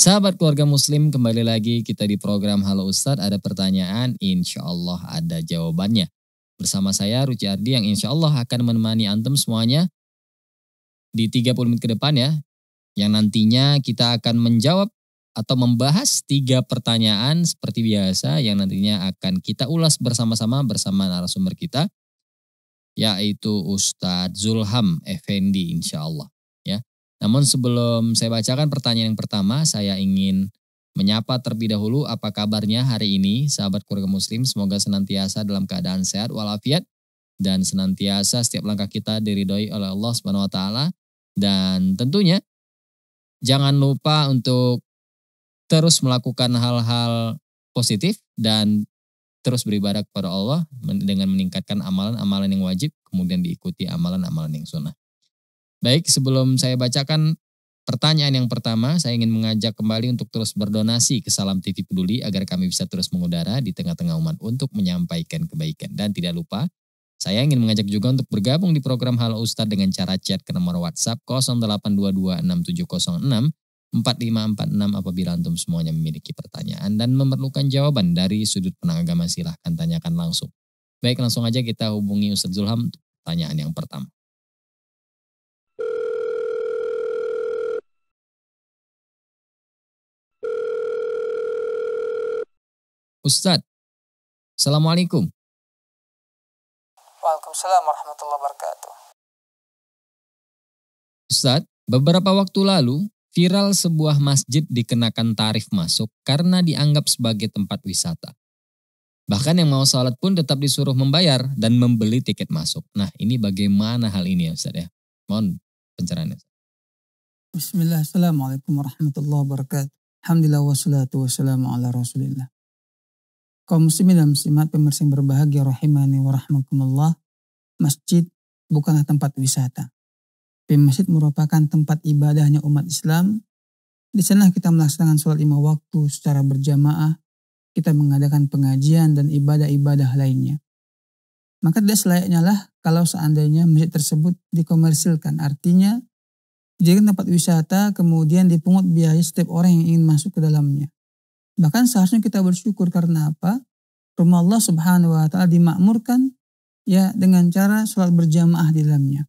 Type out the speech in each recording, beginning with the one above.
Sahabat keluarga muslim, kembali lagi kita di program Halo Ustadz. Ada pertanyaan, insya Allah ada jawabannya. Bersama saya Ruciardi yang insya Allah akan menemani Antum semuanya di 30 menit ke depan ya. Yang nantinya kita akan menjawab atau membahas tiga pertanyaan seperti biasa yang nantinya akan kita ulas bersama-sama bersama narasumber kita yaitu Ustadz Zulham Effendi insya Allah. Namun sebelum saya bacakan pertanyaan yang pertama, saya ingin menyapa terlebih dahulu apa kabarnya hari ini sahabat keluarga muslim. Semoga senantiasa dalam keadaan sehat walafiat dan senantiasa setiap langkah kita diridhoi oleh Allah Subhanahu wa taala dan tentunya jangan lupa untuk terus melakukan hal-hal positif dan terus beribadah kepada Allah dengan meningkatkan amalan-amalan yang wajib kemudian diikuti amalan-amalan yang sunnah. Baik, sebelum saya bacakan pertanyaan yang pertama, saya ingin mengajak kembali untuk terus berdonasi ke Salam TV Peduli agar kami bisa terus mengudara di tengah-tengah umat untuk menyampaikan kebaikan. Dan tidak lupa, saya ingin mengajak juga untuk bergabung di program Halo Ustad dengan cara chat ke nomor WhatsApp 082267064546 apabila antum semuanya memiliki pertanyaan dan memerlukan jawaban dari sudut penang agama silahkan tanyakan langsung. Baik langsung aja kita hubungi Ustadz Zulham untuk pertanyaan yang pertama. Ustadz, Assalamualaikum. Waalaikumsalam warahmatullahi wabarakatuh. Ustadz, beberapa waktu lalu viral sebuah masjid dikenakan tarif masuk karena dianggap sebagai tempat wisata. Bahkan yang mau sholat pun tetap disuruh membayar dan membeli tiket masuk. Nah ini bagaimana hal ini ya Ustadz ya? Mohon pencerahannya. Bismillahirrahmanirrahim. Assalamualaikum warahmatullahi wabarakatuh. Alhamdulillah wassalatu wassalamu ala rasulillah kaum muslimin dan muslimat pemirsa yang berbahagia rahimani wa Masjid bukanlah tempat wisata. Tapi masjid merupakan tempat ibadahnya umat Islam. Di sana kita melaksanakan sholat lima waktu secara berjamaah. Kita mengadakan pengajian dan ibadah-ibadah lainnya. Maka tidak selayaknya lah kalau seandainya masjid tersebut dikomersilkan. Artinya dijadikan tempat wisata kemudian dipungut biaya setiap orang yang ingin masuk ke dalamnya. Bahkan seharusnya kita bersyukur karena apa? Rumah Allah Subhanahu wa taala dimakmurkan ya dengan cara sholat berjamaah di dalamnya.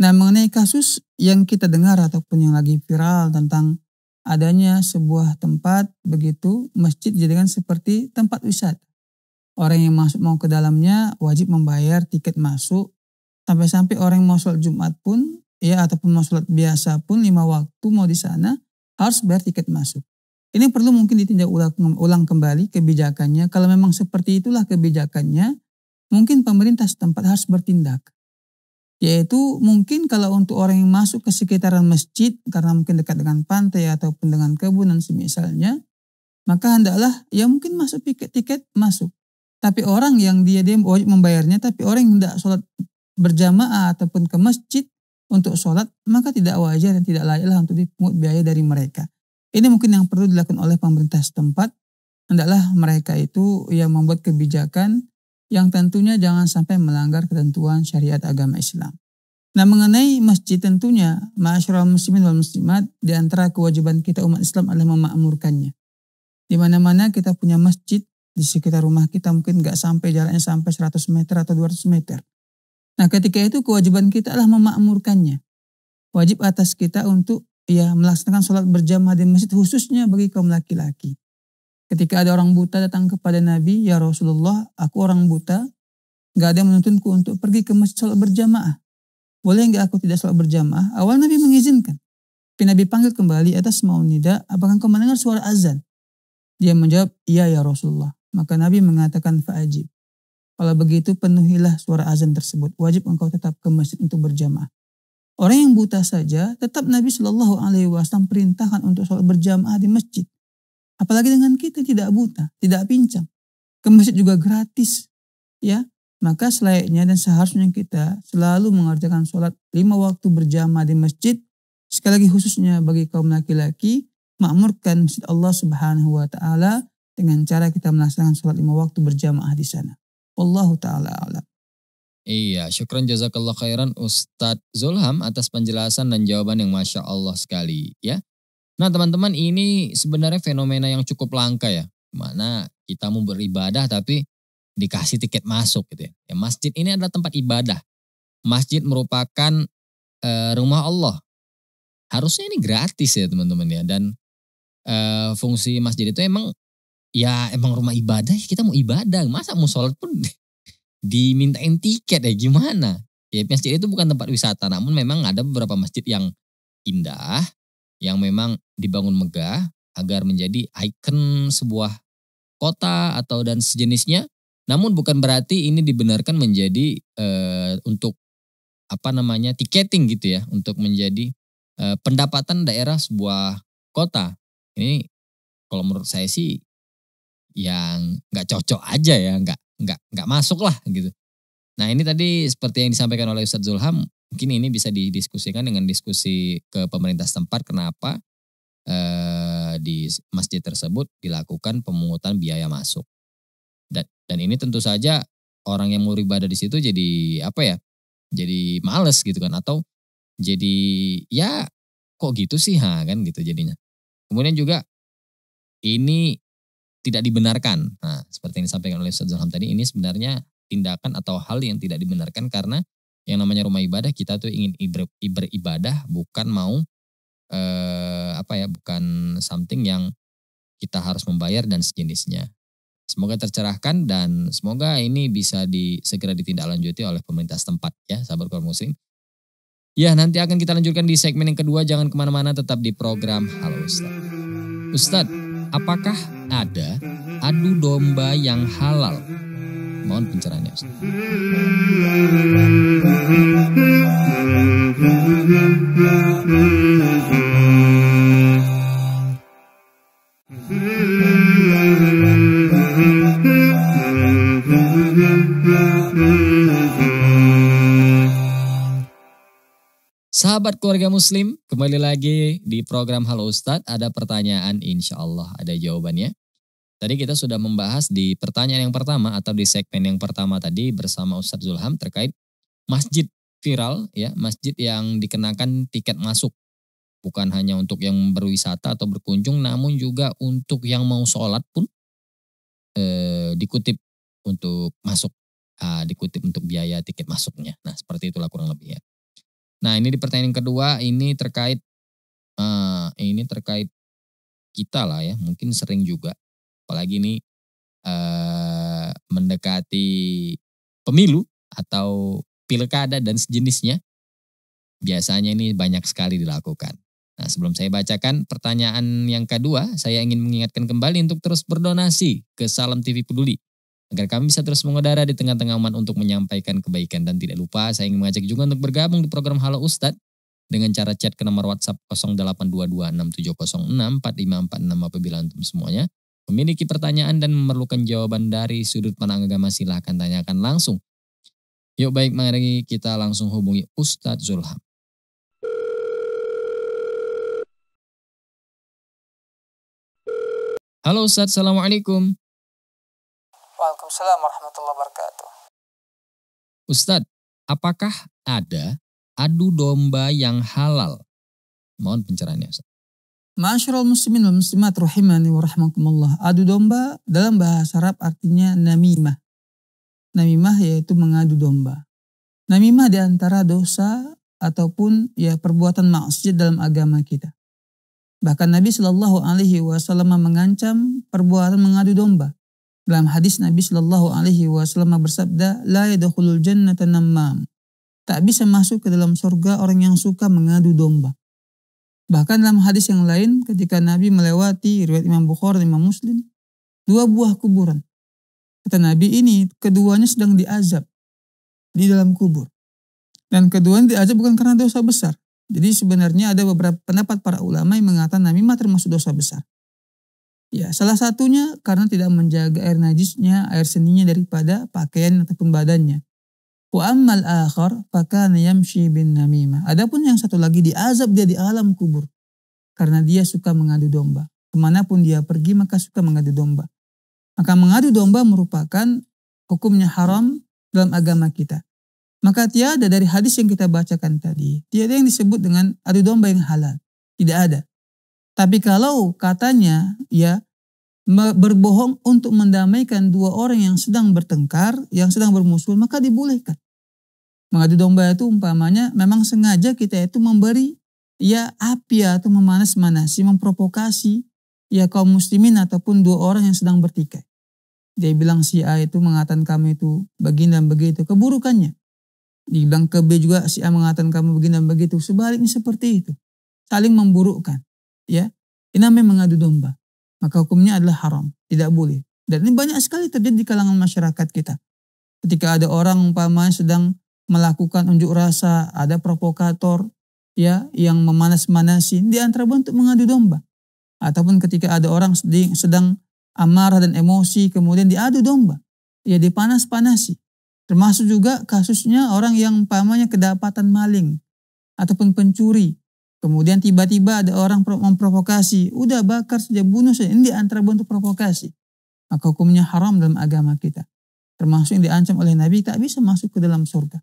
Nah, mengenai kasus yang kita dengar ataupun yang lagi viral tentang adanya sebuah tempat begitu masjid dijadikan seperti tempat wisata. Orang yang masuk mau ke dalamnya wajib membayar tiket masuk. Sampai-sampai orang yang mau sholat Jumat pun ya ataupun mau sholat biasa pun lima waktu mau di sana harus bayar tiket masuk. Ini perlu mungkin ditinjau ulang, kembali kebijakannya. Kalau memang seperti itulah kebijakannya, mungkin pemerintah setempat harus bertindak. Yaitu mungkin kalau untuk orang yang masuk ke sekitaran masjid karena mungkin dekat dengan pantai ataupun dengan kebun dan semisalnya, maka hendaklah ya mungkin masuk tiket-tiket masuk. Tapi orang yang dia dia wajib membayarnya, tapi orang yang tidak sholat berjamaah ataupun ke masjid untuk sholat, maka tidak wajar dan tidak layaklah untuk dipungut biaya dari mereka. Ini mungkin yang perlu dilakukan oleh pemerintah setempat hendaklah mereka itu yang membuat kebijakan yang tentunya jangan sampai melanggar ketentuan syariat agama Islam. Nah mengenai masjid tentunya, ma'asyurah muslimin wal muslimat, di antara kewajiban kita umat Islam adalah memakmurkannya. Di mana-mana kita punya masjid, di sekitar rumah kita mungkin nggak sampai jaraknya sampai 100 meter atau 200 meter. Nah ketika itu kewajiban kita adalah memakmurkannya. Wajib atas kita untuk ya melaksanakan sholat berjamaah di masjid khususnya bagi kaum laki-laki. Ketika ada orang buta datang kepada Nabi, ya Rasulullah, aku orang buta, nggak ada yang menuntunku untuk pergi ke masjid sholat berjamaah. Boleh nggak aku tidak sholat berjamaah? Awal Nabi mengizinkan. Tapi Nabi panggil kembali atas mau nida, apakah kau mendengar suara azan? Dia menjawab, iya ya Rasulullah. Maka Nabi mengatakan fa'ajib. Kalau begitu penuhilah suara azan tersebut. Wajib engkau tetap ke masjid untuk berjamaah. Orang yang buta saja tetap Nabi Shallallahu Alaihi Wasallam perintahkan untuk sholat berjamaah di masjid. Apalagi dengan kita tidak buta, tidak pincang. Ke masjid juga gratis. ya. Maka selayaknya dan seharusnya kita selalu mengerjakan sholat lima waktu berjamaah di masjid. Sekali lagi khususnya bagi kaum laki-laki, makmurkan masjid Allah Subhanahu wa taala dengan cara kita melaksanakan sholat lima waktu berjamaah di sana. Allahu taala alam. Iya, syukran jazakallah khairan Ustadz Zulham atas penjelasan dan jawaban yang Masya Allah sekali ya. Nah teman-teman ini sebenarnya fenomena yang cukup langka ya. Mana kita mau beribadah tapi dikasih tiket masuk gitu ya. ya masjid ini adalah tempat ibadah. Masjid merupakan e, rumah Allah. Harusnya ini gratis ya teman-teman ya. Dan e, fungsi masjid itu emang ya emang rumah ibadah ya. kita mau ibadah. Masa mau sholat pun dimintain tiket ya gimana? Ya masjid itu bukan tempat wisata namun memang ada beberapa masjid yang indah yang memang dibangun megah agar menjadi ikon sebuah kota atau dan sejenisnya. Namun bukan berarti ini dibenarkan menjadi e, untuk apa namanya tiketing gitu ya untuk menjadi e, pendapatan daerah sebuah kota. Ini kalau menurut saya sih yang nggak cocok aja ya nggak nggak nggak masuk lah gitu. Nah ini tadi seperti yang disampaikan oleh Ustadz Zulham, mungkin ini bisa didiskusikan dengan diskusi ke pemerintah setempat kenapa eh, di masjid tersebut dilakukan pemungutan biaya masuk. Dan, dan ini tentu saja orang yang mau ibadah di situ jadi apa ya? Jadi males gitu kan atau jadi ya kok gitu sih ha kan gitu jadinya. Kemudian juga ini tidak dibenarkan. Nah, seperti yang disampaikan oleh Ustaz Zulham tadi, ini sebenarnya tindakan atau hal yang tidak dibenarkan karena yang namanya rumah ibadah kita tuh ingin iber, beribadah bukan mau eh, apa ya, bukan something yang kita harus membayar dan sejenisnya. Semoga tercerahkan dan semoga ini bisa di, segera ditindaklanjuti oleh pemerintah setempat ya, sahabat kaum muslim. Ya, nanti akan kita lanjutkan di segmen yang kedua. Jangan kemana-mana, tetap di program Halo Ustadz. Ustadz, Apakah ada adu domba yang halal? Mohon pencerahannya. Ustaz. Sahabat keluarga muslim, kembali lagi di program Halo Ustadz. Ada pertanyaan insya Allah ada jawabannya. Tadi kita sudah membahas di pertanyaan yang pertama atau di segmen yang pertama tadi bersama Ustadz Zulham terkait masjid viral ya, masjid yang dikenakan tiket masuk. Bukan hanya untuk yang berwisata atau berkunjung, namun juga untuk yang mau sholat pun eh, dikutip untuk masuk, ah, dikutip untuk biaya tiket masuknya. Nah seperti itulah kurang lebih ya. Nah ini di pertanyaan kedua ini terkait uh, ini terkait kita lah ya mungkin sering juga apalagi ini uh, mendekati pemilu atau pilkada dan sejenisnya biasanya ini banyak sekali dilakukan. Nah, sebelum saya bacakan pertanyaan yang kedua, saya ingin mengingatkan kembali untuk terus berdonasi ke Salam TV Peduli agar kami bisa terus mengudara di tengah-tengah umat untuk menyampaikan kebaikan. Dan tidak lupa saya ingin mengajak juga untuk bergabung di program Halo Ustadz dengan cara chat ke nomor WhatsApp 082267064546 apabila untuk semuanya memiliki pertanyaan dan memerlukan jawaban dari sudut pandang agama silahkan tanyakan langsung. Yuk baik mari kita langsung hubungi Ustadz Zulham. Halo Ustadz, Assalamualaikum. Waalaikumsalam warahmatullahi wabarakatuh. Ustadz, apakah ada adu domba yang halal? Mohon pencerahannya Ustaz. Masyarul muslimin wa muslimat rahimani wa rahmakumullah. Adu domba dalam bahasa Arab artinya namimah. Namimah yaitu mengadu domba. Namimah diantara dosa ataupun ya perbuatan maksiat dalam agama kita. Bahkan Nabi Shallallahu Alaihi Wasallam mengancam perbuatan mengadu domba. Dalam hadis Nabi Shallallahu Alaihi Wasallam bersabda, la yadkhulul jannata namam. Tak bisa masuk ke dalam surga orang yang suka mengadu domba. Bahkan dalam hadis yang lain ketika Nabi melewati riwayat Imam Bukhari dan Imam Muslim, dua buah kuburan. Kata Nabi ini keduanya sedang diazab di dalam kubur. Dan keduanya diazab bukan karena dosa besar. Jadi sebenarnya ada beberapa pendapat para ulama yang mengatakan namimah termasuk dosa besar. Ya, salah satunya karena tidak menjaga air najisnya, air seninya daripada pakaian ataupun badannya. Wa ammal akhar fakana yamshi bin namimah. Adapun yang satu lagi diazab dia di alam kubur. Karena dia suka mengadu domba. Kemanapun dia pergi maka suka mengadu domba. Maka mengadu domba merupakan hukumnya haram dalam agama kita. Maka tiada dari hadis yang kita bacakan tadi, tiada yang disebut dengan adu domba yang halal. Tidak ada. Tapi kalau katanya ya berbohong untuk mendamaikan dua orang yang sedang bertengkar, yang sedang bermusuh, maka dibolehkan. Mengadu domba itu umpamanya memang sengaja kita itu memberi ya api atau memanas-manasi, memprovokasi ya kaum muslimin ataupun dua orang yang sedang bertikai. Dia bilang si A itu mengatakan kamu itu begini dan begitu, keburukannya. Dibilang ke B juga si A mengatakan kamu begini dan begitu, sebaliknya seperti itu. Saling memburukkan ya ini namanya mengadu domba maka hukumnya adalah haram tidak boleh dan ini banyak sekali terjadi di kalangan masyarakat kita ketika ada orang umpamanya sedang melakukan unjuk rasa ada provokator ya yang memanas-manasi di antara bentuk mengadu domba ataupun ketika ada orang sedang amarah dan emosi kemudian diadu domba ya dipanas-panasi termasuk juga kasusnya orang yang umpamanya kedapatan maling ataupun pencuri Kemudian tiba-tiba ada orang memprovokasi, udah bakar saja, bunuh saja. Ini diantara bentuk provokasi. Maka hukumnya haram dalam agama kita. Termasuk yang diancam oleh Nabi tak bisa masuk ke dalam surga.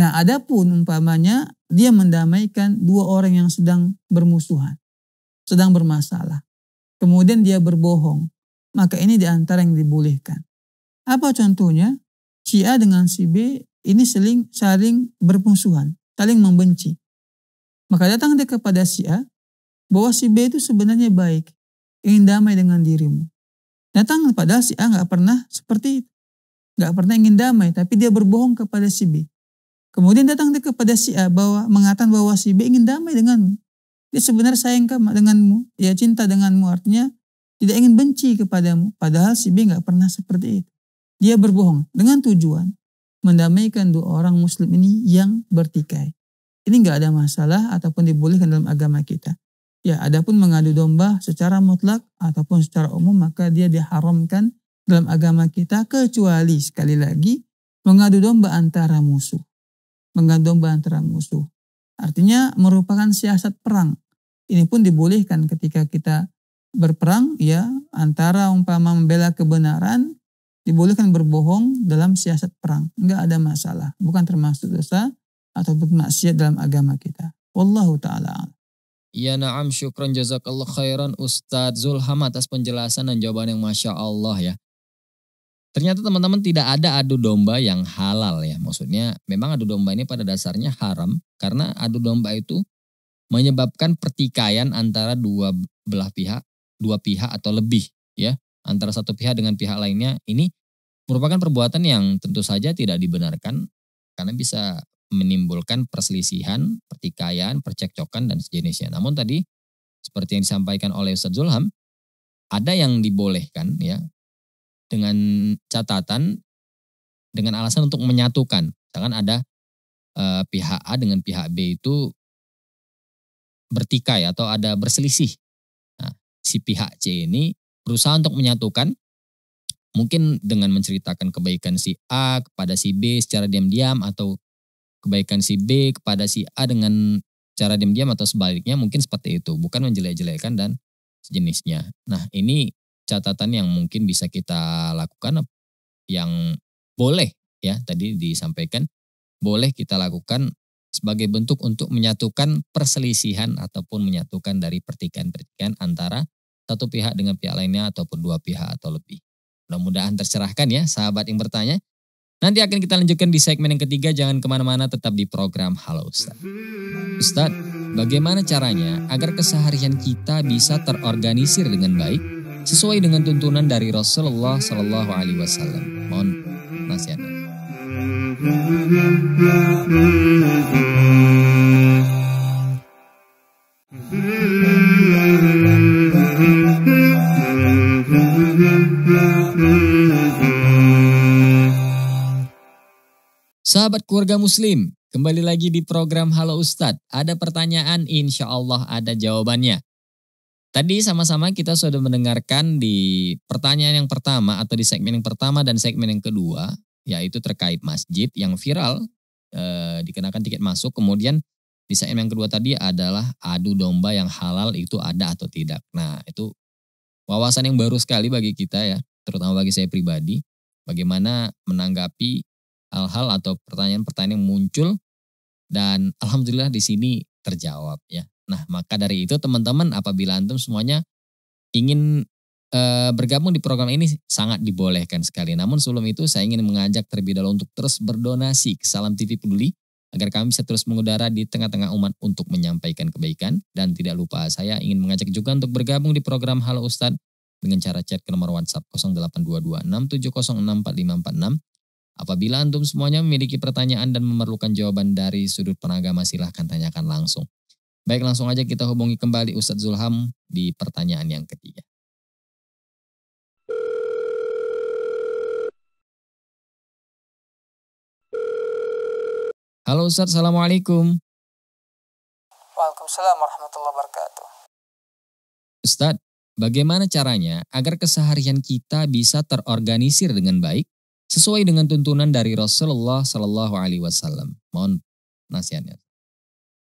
Nah, adapun umpamanya dia mendamaikan dua orang yang sedang bermusuhan, sedang bermasalah. Kemudian dia berbohong, maka ini diantara yang dibolehkan. Apa contohnya? Si A dengan si B ini seling saling bermusuhan, saling membenci. Maka datang dia kepada si A, bahwa si B itu sebenarnya baik, ingin damai dengan dirimu. Datang kepada si A nggak pernah seperti itu. Nggak pernah ingin damai, tapi dia berbohong kepada si B. Kemudian datang dia kepada si A bahwa mengatakan bahwa si B ingin damai denganmu. Dia sebenarnya sayang denganmu, ya cinta denganmu artinya tidak ingin benci kepadamu. Padahal si B nggak pernah seperti itu. Dia berbohong dengan tujuan mendamaikan dua orang muslim ini yang bertikai. Ini nggak ada masalah ataupun dibolehkan dalam agama kita. Ya, adapun mengadu domba secara mutlak ataupun secara umum maka dia diharamkan dalam agama kita kecuali sekali lagi mengadu domba antara musuh. Mengadu domba antara musuh. Artinya merupakan siasat perang. Ini pun dibolehkan ketika kita berperang ya antara umpama membela kebenaran dibolehkan berbohong dalam siasat perang. Enggak ada masalah, bukan termasuk dosa atau bermaksiat dalam agama kita. Wallahu taala. Ya na'am syukron jazakallah khairan Ustadz Zulham atas penjelasan dan jawaban yang Masya Allah ya. Ternyata teman-teman tidak ada adu domba yang halal ya. Maksudnya memang adu domba ini pada dasarnya haram karena adu domba itu menyebabkan pertikaian antara dua belah pihak, dua pihak atau lebih ya, antara satu pihak dengan pihak lainnya. Ini merupakan perbuatan yang tentu saja tidak dibenarkan karena bisa menimbulkan perselisihan, pertikaian, percekcokan, dan sejenisnya. Namun tadi, seperti yang disampaikan oleh Ustaz Zulham, ada yang dibolehkan ya dengan catatan dengan alasan untuk menyatukan. Misalkan ada eh, pihak A dengan pihak B itu bertikai atau ada berselisih. Nah, si pihak C ini berusaha untuk menyatukan mungkin dengan menceritakan kebaikan si A kepada si B secara diam-diam atau kebaikan si B kepada si A dengan cara diam-diam atau sebaliknya mungkin seperti itu, bukan menjelek-jelekan dan sejenisnya. Nah, ini catatan yang mungkin bisa kita lakukan yang boleh ya tadi disampaikan boleh kita lakukan sebagai bentuk untuk menyatukan perselisihan ataupun menyatukan dari pertikaian-pertikaian antara satu pihak dengan pihak lainnya ataupun dua pihak atau lebih. Mudah-mudahan tercerahkan ya sahabat yang bertanya. Nanti akan kita lanjutkan di segmen yang ketiga, jangan kemana-mana tetap di program Halo Ustadz. Ustadz, bagaimana caranya agar keseharian kita bisa terorganisir dengan baik sesuai dengan tuntunan dari Rasulullah Shallallahu Alaihi Wasallam? Mohon nasihatnya. Mm-hmm. Sahabat keluarga muslim, kembali lagi di program Halo Ustadz. Ada pertanyaan, insya Allah ada jawabannya. Tadi sama-sama kita sudah mendengarkan di pertanyaan yang pertama atau di segmen yang pertama dan segmen yang kedua, yaitu terkait masjid yang viral, eh, dikenakan tiket masuk. Kemudian di segmen yang kedua tadi adalah adu domba yang halal itu ada atau tidak. Nah itu wawasan yang baru sekali bagi kita ya, terutama bagi saya pribadi. Bagaimana menanggapi hal-hal atau pertanyaan-pertanyaan yang muncul dan alhamdulillah di sini terjawab ya. Nah, maka dari itu teman-teman apabila antum semuanya ingin e, bergabung di program ini sangat dibolehkan sekali. Namun sebelum itu saya ingin mengajak terlebih dahulu untuk terus berdonasi ke Salam TV Peduli agar kami bisa terus mengudara di tengah-tengah umat untuk menyampaikan kebaikan dan tidak lupa saya ingin mengajak juga untuk bergabung di program Halo Ustadz dengan cara chat ke nomor WhatsApp 0822 Apabila antum semuanya memiliki pertanyaan dan memerlukan jawaban dari sudut penagama silahkan tanyakan langsung. Baik langsung aja kita hubungi kembali Ustadz Zulham di pertanyaan yang ketiga. Halo Ustadz, Assalamualaikum. Waalaikumsalam warahmatullahi wabarakatuh. Ustadz, bagaimana caranya agar keseharian kita bisa terorganisir dengan baik sesuai dengan tuntunan dari Rasulullah Shallallahu Alaihi Wasallam. Mohon nasihatnya.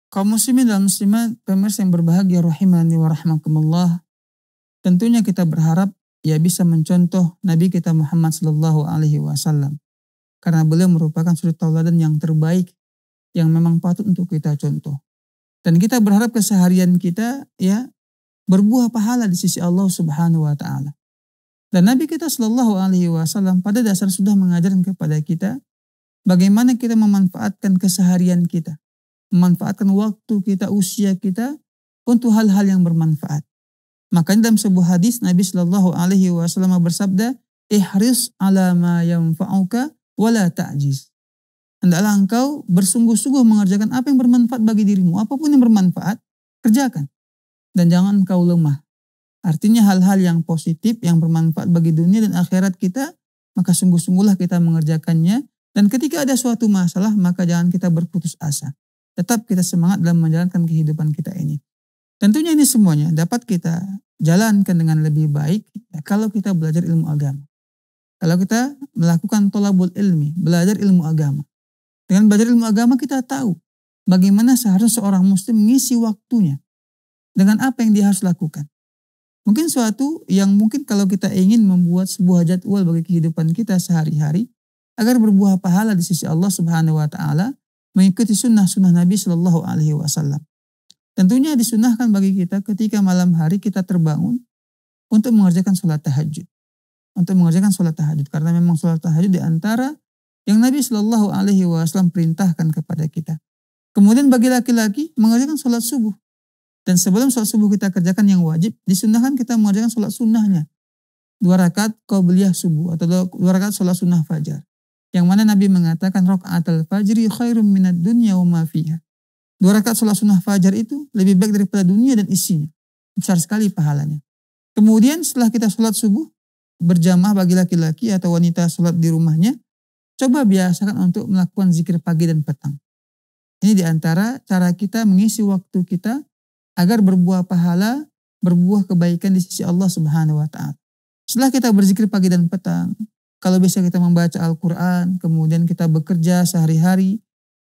Kaum muslimin dan muslimat, pemirsa yang berbahagia rahimani wa rahmakumullah. Tentunya kita berharap ya bisa mencontoh Nabi kita Muhammad Shallallahu Alaihi Wasallam. Karena beliau merupakan suri tauladan yang terbaik yang memang patut untuk kita contoh. Dan kita berharap keseharian kita ya berbuah pahala di sisi Allah Subhanahu wa taala. Dan Nabi kita Shallallahu Alaihi Wasallam pada dasar sudah mengajarkan kepada kita bagaimana kita memanfaatkan keseharian kita, memanfaatkan waktu kita, usia kita untuk hal-hal yang bermanfaat. Makanya dalam sebuah hadis Nabi Shallallahu Alaihi Wasallam bersabda, "Ihris ala ma yanfa'uka wala ta'jiz." Hendaklah engkau bersungguh-sungguh mengerjakan apa yang bermanfaat bagi dirimu, apapun yang bermanfaat, kerjakan. Dan jangan engkau lemah. Artinya hal-hal yang positif, yang bermanfaat bagi dunia dan akhirat kita, maka sungguh-sungguhlah kita mengerjakannya. Dan ketika ada suatu masalah, maka jangan kita berputus asa. Tetap kita semangat dalam menjalankan kehidupan kita ini. Tentunya ini semuanya dapat kita jalankan dengan lebih baik ya, kalau kita belajar ilmu agama. Kalau kita melakukan tolabul ilmi, belajar ilmu agama. Dengan belajar ilmu agama kita tahu bagaimana seharusnya seorang muslim mengisi waktunya. Dengan apa yang dia harus lakukan. Mungkin suatu yang mungkin kalau kita ingin membuat sebuah jadwal bagi kehidupan kita sehari-hari agar berbuah pahala di sisi Allah Subhanahu wa taala mengikuti sunnah-sunnah Nabi Shallallahu alaihi wasallam. Tentunya disunahkan bagi kita ketika malam hari kita terbangun untuk mengerjakan sholat tahajud. Untuk mengerjakan sholat tahajud karena memang sholat tahajud di antara yang Nabi Shallallahu alaihi wasallam perintahkan kepada kita. Kemudian bagi laki-laki mengerjakan sholat subuh dan sebelum sholat subuh kita kerjakan yang wajib, disunahkan kita mengerjakan sholat sunnahnya. Dua rakaat kau beliah subuh atau dua rakaat sholat sunnah fajar. Yang mana Nabi mengatakan rakaat al-fajri khairum minat dunya wa ma Dua rakaat sholat sunnah fajar itu lebih baik daripada dunia dan isinya. Besar sekali pahalanya. Kemudian setelah kita sholat subuh, berjamaah bagi laki-laki atau wanita sholat di rumahnya, coba biasakan untuk melakukan zikir pagi dan petang. Ini diantara cara kita mengisi waktu kita agar berbuah pahala, berbuah kebaikan di sisi Allah Subhanahu wa taala. Setelah kita berzikir pagi dan petang, kalau bisa kita membaca Al-Qur'an, kemudian kita bekerja sehari-hari,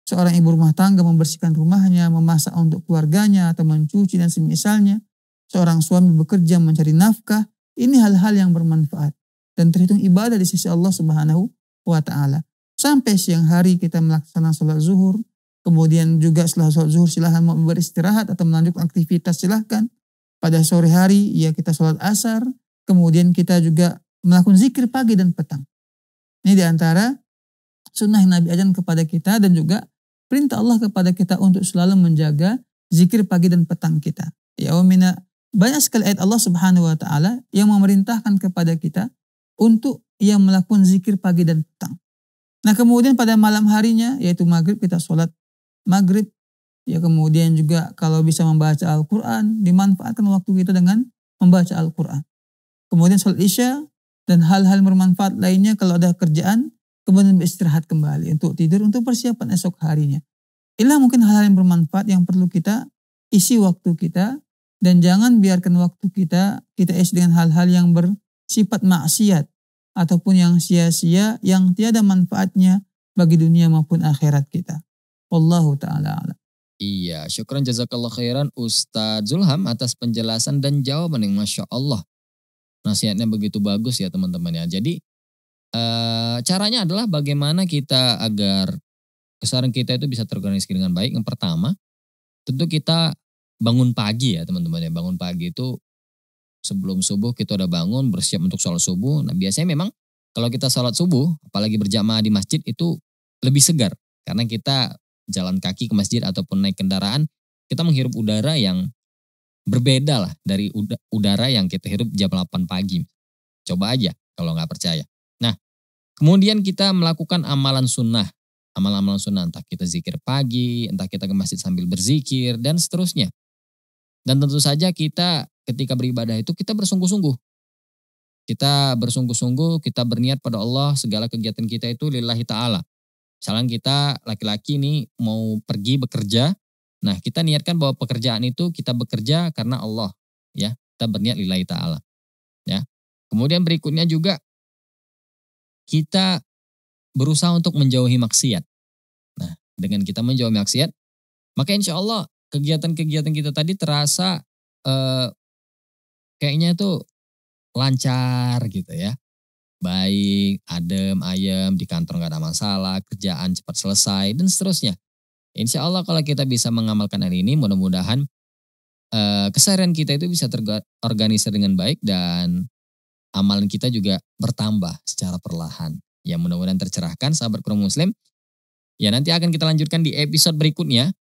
seorang ibu rumah tangga membersihkan rumahnya, memasak untuk keluarganya atau mencuci dan semisalnya, seorang suami bekerja mencari nafkah, ini hal-hal yang bermanfaat dan terhitung ibadah di sisi Allah Subhanahu wa taala. Sampai siang hari kita melaksanakan sholat zuhur, Kemudian juga setelah sholat zuhur silahkan mau beristirahat atau melanjutkan aktivitas silahkan. Pada sore hari ya kita sholat asar. Kemudian kita juga melakukan zikir pagi dan petang. Ini diantara sunnah Nabi ajan kepada kita dan juga perintah Allah kepada kita untuk selalu menjaga zikir pagi dan petang kita. Ya umina, banyak sekali ayat Allah subhanahu wa ta'ala yang memerintahkan kepada kita untuk yang melakukan zikir pagi dan petang. Nah kemudian pada malam harinya yaitu maghrib kita sholat maghrib. Ya kemudian juga kalau bisa membaca Al-Quran, dimanfaatkan waktu kita dengan membaca Al-Quran. Kemudian sholat isya dan hal-hal bermanfaat lainnya kalau ada kerjaan, kemudian beristirahat kembali untuk tidur untuk persiapan esok harinya. Inilah mungkin hal-hal yang bermanfaat yang perlu kita isi waktu kita dan jangan biarkan waktu kita kita isi dengan hal-hal yang bersifat maksiat ataupun yang sia-sia yang tiada manfaatnya bagi dunia maupun akhirat kita. Wallahu ta'ala ala. Iya, syukran jazakallah khairan Ustaz Zulham atas penjelasan dan jawaban yang Masya Allah. Nasihatnya begitu bagus ya teman-teman ya. Jadi e, caranya adalah bagaimana kita agar kesaran kita itu bisa terorganisir dengan baik. Yang pertama, tentu kita bangun pagi ya teman-teman ya. Bangun pagi itu sebelum subuh kita udah bangun bersiap untuk sholat subuh. Nah biasanya memang kalau kita sholat subuh, apalagi berjamaah di masjid itu lebih segar. Karena kita jalan kaki ke masjid ataupun naik kendaraan, kita menghirup udara yang berbeda lah dari udara yang kita hirup jam 8 pagi. Coba aja kalau nggak percaya. Nah, kemudian kita melakukan amalan sunnah. amalan amalan sunnah entah kita zikir pagi, entah kita ke masjid sambil berzikir, dan seterusnya. Dan tentu saja kita ketika beribadah itu kita bersungguh-sungguh. Kita bersungguh-sungguh, kita berniat pada Allah segala kegiatan kita itu lillahi ta'ala. Misalnya kita laki-laki ini mau pergi bekerja. Nah, kita niatkan bahwa pekerjaan itu kita bekerja karena Allah, ya. Kita berniat lillahi taala. Ya. Kemudian berikutnya juga kita berusaha untuk menjauhi maksiat. Nah, dengan kita menjauhi maksiat, maka insya Allah kegiatan-kegiatan kita tadi terasa eh, kayaknya itu lancar gitu ya baik, adem, ayem, di kantor nggak ada masalah, kerjaan cepat selesai, dan seterusnya. Insya Allah kalau kita bisa mengamalkan hal ini, mudah-mudahan uh, keseharian kita itu bisa terorganisir dengan baik dan amalan kita juga bertambah secara perlahan. Ya mudah-mudahan tercerahkan sahabat pro muslim. Ya nanti akan kita lanjutkan di episode berikutnya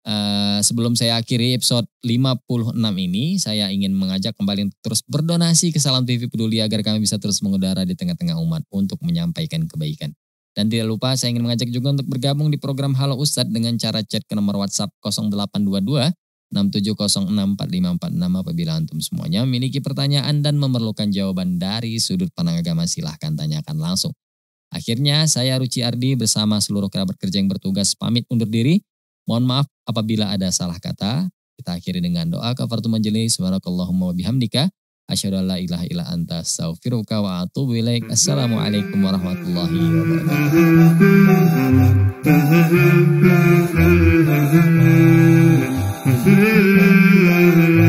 Eh, sebelum saya akhiri episode 56 ini, saya ingin mengajak kembali untuk terus berdonasi ke Salam TV Peduli agar kami bisa terus mengudara di tengah-tengah umat untuk menyampaikan kebaikan. Dan tidak lupa saya ingin mengajak juga untuk bergabung di program Halo Ustadz dengan cara chat ke nomor WhatsApp 0822 67064546 apabila antum semuanya memiliki pertanyaan dan memerlukan jawaban dari sudut pandang agama silahkan tanyakan langsung. Akhirnya saya Ruci Ardi bersama seluruh kerabat kerja yang bertugas pamit undur diri. Mohon maaf apabila ada salah kata. Kita akhiri dengan doa kafaratu majelis. Subhanakallahumma wa bihamdika. Asyhadu an la ilaha illa anta astaghfiruka wa atubu ilaik. Assalamualaikum warahmatullahi wabarakatuh.